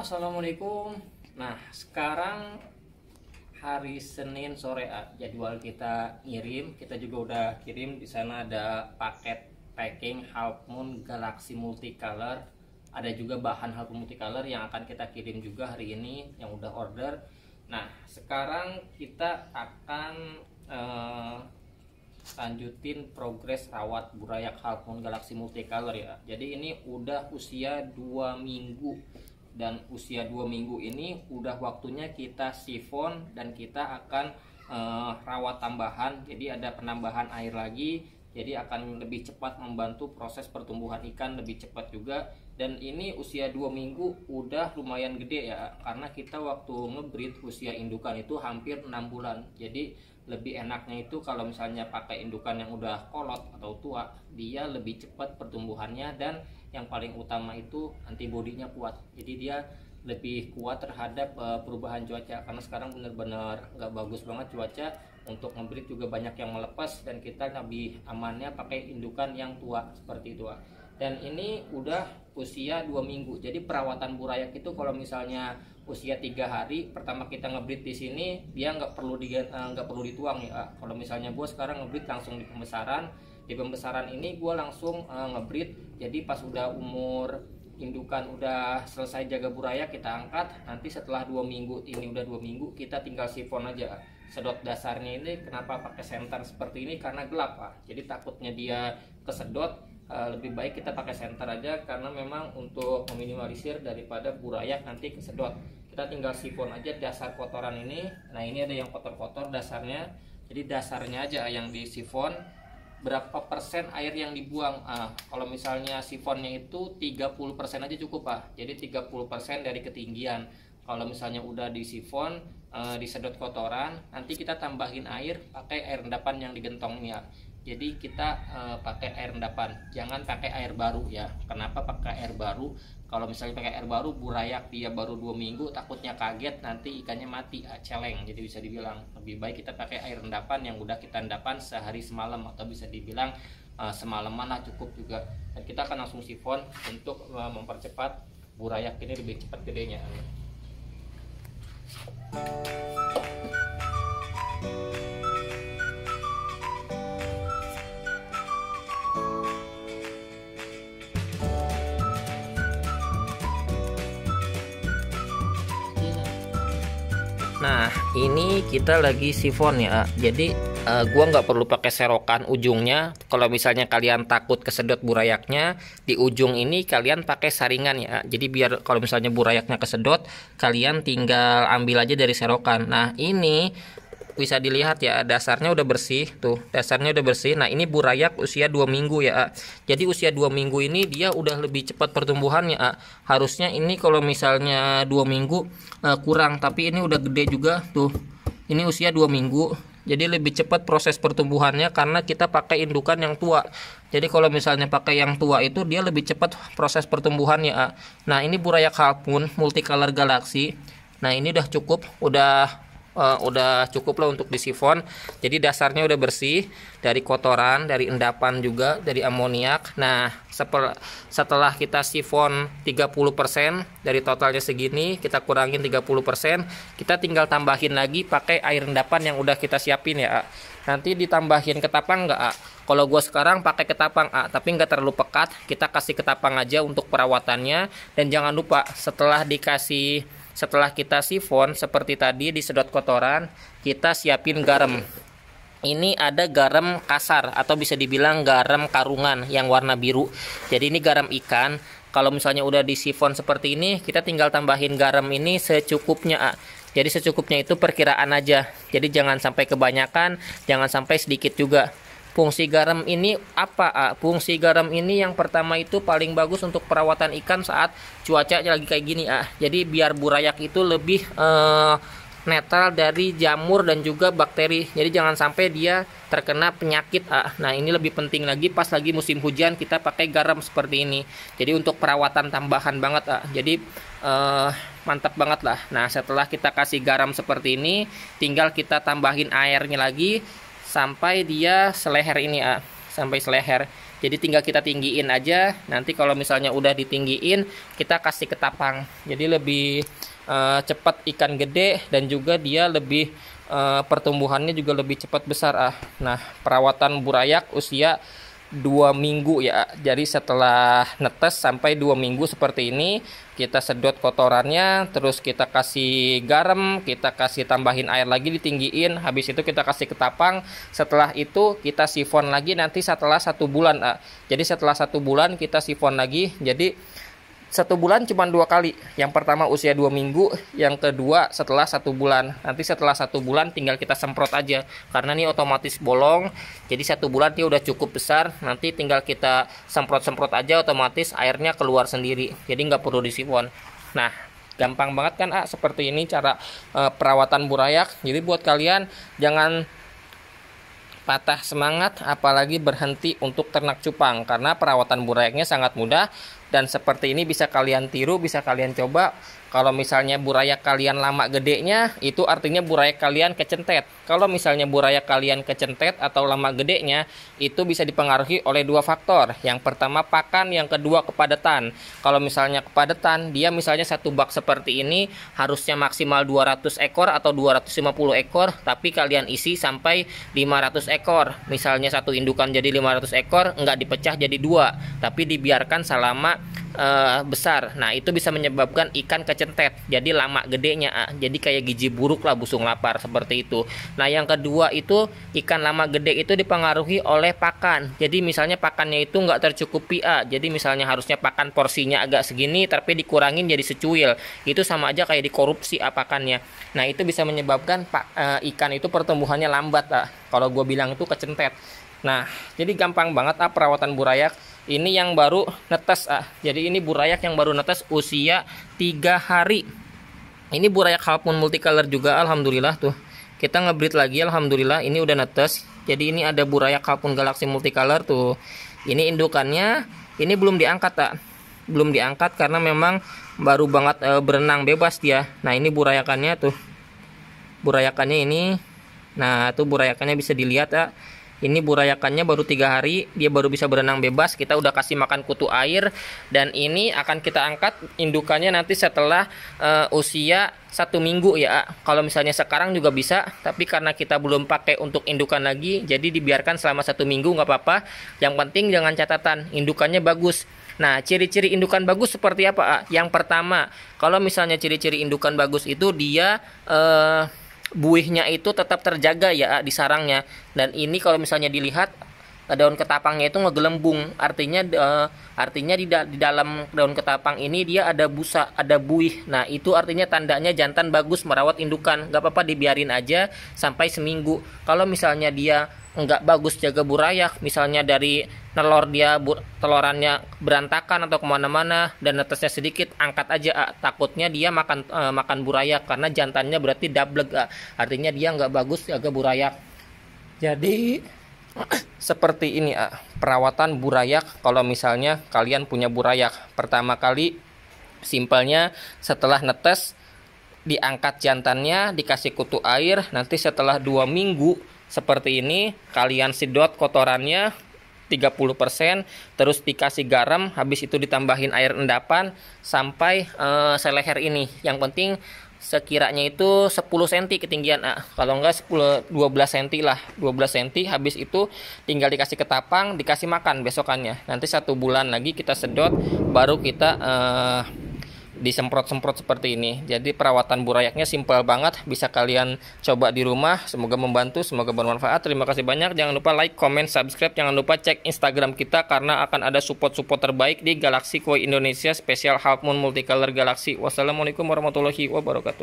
Assalamualaikum Nah sekarang hari Senin sore ah, jadwal kita ngirim kita juga udah kirim di sana ada paket packing Half Moon Galaxy Multicolor ada juga bahan Half Moon Multicolor yang akan kita kirim juga hari ini yang udah order Nah sekarang kita akan uh, lanjutin progres rawat burayak half moon galaksi multicolor ya jadi ini udah usia dua minggu dan usia dua minggu ini udah waktunya kita sifon dan kita akan uh, rawat tambahan jadi ada penambahan air lagi jadi akan lebih cepat membantu proses pertumbuhan ikan lebih cepat juga dan ini usia dua minggu udah lumayan gede ya karena kita waktu ngebreed usia indukan itu hampir enam bulan jadi lebih enaknya itu kalau misalnya pakai indukan yang udah kolot atau tua dia lebih cepat pertumbuhannya dan yang paling utama itu antibodinya kuat jadi dia lebih kuat terhadap eh, perubahan cuaca karena sekarang benar-benar nggak bagus banget cuaca untuk ngebreed juga banyak yang melepas dan kita lebih amannya pakai indukan yang tua seperti itu dan ini udah usia dua minggu jadi perawatan burayak itu kalau misalnya usia tiga hari pertama kita ngebrit di sini dia nggak perlu di eh, nggak perlu dituang ya kalau misalnya gue sekarang ngebrit langsung di pembesaran di pembesaran ini gue langsung uh, jadi pas udah umur indukan udah selesai jaga buraya kita angkat nanti setelah dua minggu ini udah dua minggu kita tinggal sifon aja sedot dasarnya ini kenapa pakai senter seperti ini karena gelap ah jadi takutnya dia kesedot Eh, lebih baik kita pakai senter aja karena memang untuk meminimalisir daripada burayak nanti kesedot kita tinggal sifon aja dasar kotoran ini nah ini ada yang kotor-kotor dasarnya jadi dasarnya aja yang di sifon berapa persen air yang dibuang ah, kalau misalnya sifonnya itu 30% aja cukup pak. jadi 30% dari ketinggian kalau misalnya udah di sifon eh, disedot kotoran nanti kita tambahin air pakai air endapan yang digentong ya jadi kita uh, pakai air endapan jangan pakai air baru ya kenapa pakai air baru kalau misalnya pakai air baru burayak dia baru dua minggu takutnya kaget nanti ikannya mati ah, celeng jadi bisa dibilang lebih baik kita pakai air endapan yang udah kita endapan sehari semalam atau bisa dibilang uh, semalaman lah cukup juga dan kita akan langsung sifon untuk uh, mempercepat burayak ini lebih cepat gedenya Thank you. ini kita lagi sifon ya jadi uh, gua nggak perlu pakai serokan ujungnya kalau misalnya kalian takut kesedot burayaknya di ujung ini kalian pakai saringan ya jadi biar kalau misalnya burayaknya kesedot kalian tinggal ambil aja dari serokan nah ini bisa dilihat ya dasarnya udah bersih tuh dasarnya udah bersih nah ini burayak usia dua minggu ya jadi usia dua minggu ini dia udah lebih cepat pertumbuhannya A. harusnya ini kalau misalnya dua minggu uh, kurang tapi ini udah gede juga tuh ini usia dua minggu jadi lebih cepat proses pertumbuhannya karena kita pakai indukan yang tua jadi kalau misalnya pakai yang tua itu dia lebih cepat proses pertumbuhannya A. nah ini burayak halpun multicolor galaxy nah ini udah cukup udah uh, udah cukup lah untuk disifon. Jadi dasarnya udah bersih dari kotoran, dari endapan juga, dari amoniak. Nah, setelah kita sifon 30% dari totalnya segini, kita kurangin 30%, kita tinggal tambahin lagi pakai air endapan yang udah kita siapin ya. Nanti ditambahin ketapang nggak, A? Kalau gue sekarang pakai ketapang A, tapi nggak terlalu pekat, kita kasih ketapang aja untuk perawatannya. Dan jangan lupa setelah dikasih setelah kita sifon seperti tadi disedot kotoran, kita siapin garam. Ini ada garam kasar atau bisa dibilang garam karungan yang warna biru. Jadi ini garam ikan. Kalau misalnya udah disifon seperti ini, kita tinggal tambahin garam ini secukupnya. Jadi secukupnya itu perkiraan aja. Jadi jangan sampai kebanyakan, jangan sampai sedikit juga. Fungsi garam ini apa? A? Fungsi garam ini yang pertama itu paling bagus untuk perawatan ikan saat cuaca lagi kayak gini, ah. Jadi biar burayak itu lebih eh, netral dari jamur dan juga bakteri. Jadi jangan sampai dia terkena penyakit, ah. Nah, ini lebih penting lagi pas lagi musim hujan kita pakai garam seperti ini. Jadi untuk perawatan tambahan banget, ah. Jadi eh, mantap banget lah. Nah, setelah kita kasih garam seperti ini, tinggal kita tambahin airnya lagi sampai dia seleher ini ah sampai seleher. Jadi tinggal kita tinggiin aja. Nanti kalau misalnya udah ditinggiin, kita kasih ketapang Jadi lebih uh, cepat ikan gede dan juga dia lebih uh, pertumbuhannya juga lebih cepat besar ah. Nah, perawatan burayak usia dua minggu ya jadi setelah netes sampai dua minggu seperti ini kita sedot kotorannya terus kita kasih garam kita kasih tambahin air lagi ditinggiin habis itu kita kasih ketapang, setelah itu kita sifon lagi nanti setelah satu bulan jadi setelah satu bulan kita sifon lagi jadi satu bulan cuma dua kali. Yang pertama usia dua minggu, yang kedua setelah satu bulan. Nanti setelah satu bulan tinggal kita semprot aja, karena ini otomatis bolong. Jadi satu bulan dia udah cukup besar. Nanti tinggal kita semprot-semprot aja, otomatis airnya keluar sendiri. Jadi nggak perlu disipon. Nah, gampang banget kan ah seperti ini cara e, perawatan burayak. Jadi buat kalian jangan patah semangat apalagi berhenti untuk ternak cupang karena perawatan burayaknya sangat mudah dan seperti ini bisa kalian tiru bisa kalian coba kalau misalnya buraya kalian lama gedenya, itu artinya buraya kalian kecentet. Kalau misalnya buraya kalian kecentet atau lama gedenya, itu bisa dipengaruhi oleh dua faktor. Yang pertama pakan, yang kedua kepadatan. Kalau misalnya kepadatan, dia misalnya satu bak seperti ini harusnya maksimal 200 ekor atau 250 ekor, tapi kalian isi sampai 500 ekor. Misalnya satu indukan jadi 500 ekor, nggak dipecah jadi dua, tapi dibiarkan selama uh, besar. Nah, itu bisa menyebabkan ikan kecentet. Jadi lama gedenya, ah. jadi kayak gizi buruk lah busung lapar seperti itu. Nah, yang kedua itu ikan lama gede itu dipengaruhi oleh pakan. Jadi misalnya pakannya itu nggak tercukupi A. Ah. Jadi misalnya harusnya pakan porsinya agak segini tapi dikurangin jadi secuil. Itu sama aja kayak dikorupsi A ah, pakannya. Nah, itu bisa menyebabkan pak, uh, ikan itu pertumbuhannya lambat. A. Kalau gue bilang itu kecentet. Nah, jadi gampang banget ah perawatan burayak ini yang baru netes ah. jadi ini burayak yang baru netes usia tiga hari ini burayak halpun multicolor juga alhamdulillah tuh kita ngebreed lagi alhamdulillah ini udah netes jadi ini ada burayak halpun galaksi multicolor tuh ini indukannya ini belum diangkat tak ah. belum diangkat karena memang baru banget e, berenang bebas dia nah ini burayakannya tuh burayakannya ini nah tuh burayakannya bisa dilihat ah ini burayakannya baru tiga hari dia baru bisa berenang bebas kita udah kasih makan kutu air dan ini akan kita angkat indukannya nanti setelah uh, usia satu minggu ya kalau misalnya sekarang juga bisa tapi karena kita belum pakai untuk indukan lagi jadi dibiarkan selama satu minggu nggak apa-apa yang penting jangan catatan indukannya bagus Nah, ciri-ciri indukan bagus seperti apa? Yang pertama, kalau misalnya ciri-ciri indukan bagus itu dia Uh, buihnya itu tetap terjaga ya di sarangnya dan ini kalau misalnya dilihat eh, daun ketapangnya itu ngegelembung artinya uh, artinya di, da di dalam daun ketapang ini dia ada busa ada buih nah itu artinya tandanya jantan bagus merawat indukan nggak apa-apa dibiarin aja sampai seminggu kalau misalnya dia nggak bagus jaga burayak misalnya dari telur dia bu, telorannya berantakan atau kemana-mana dan netesnya sedikit angkat aja ah. takutnya dia makan uh, makan burayak karena jantannya berarti double ah. artinya dia nggak bagus jaga burayak jadi seperti ini ah. perawatan burayak kalau misalnya kalian punya burayak pertama kali simpelnya setelah netes diangkat jantannya dikasih kutu air nanti setelah dua minggu seperti ini kalian sedot kotorannya 30% terus dikasih garam habis itu ditambahin air endapan sampai uh, seleher ini yang penting sekiranya itu 10 cm ketinggian nah, kalau enggak 10 12 cm lah 12 cm habis itu tinggal dikasih ketapang dikasih makan besokannya nanti satu bulan lagi kita sedot baru kita uh, disemprot-semprot seperti ini. Jadi perawatan burayaknya simpel banget, bisa kalian coba di rumah. Semoga membantu, semoga bermanfaat. Terima kasih banyak. Jangan lupa like, comment, subscribe. Jangan lupa cek Instagram kita karena akan ada support-support terbaik di Galaxy Koi Indonesia Special Half Moon Multicolor Galaxy. Wassalamualaikum warahmatullahi wabarakatuh.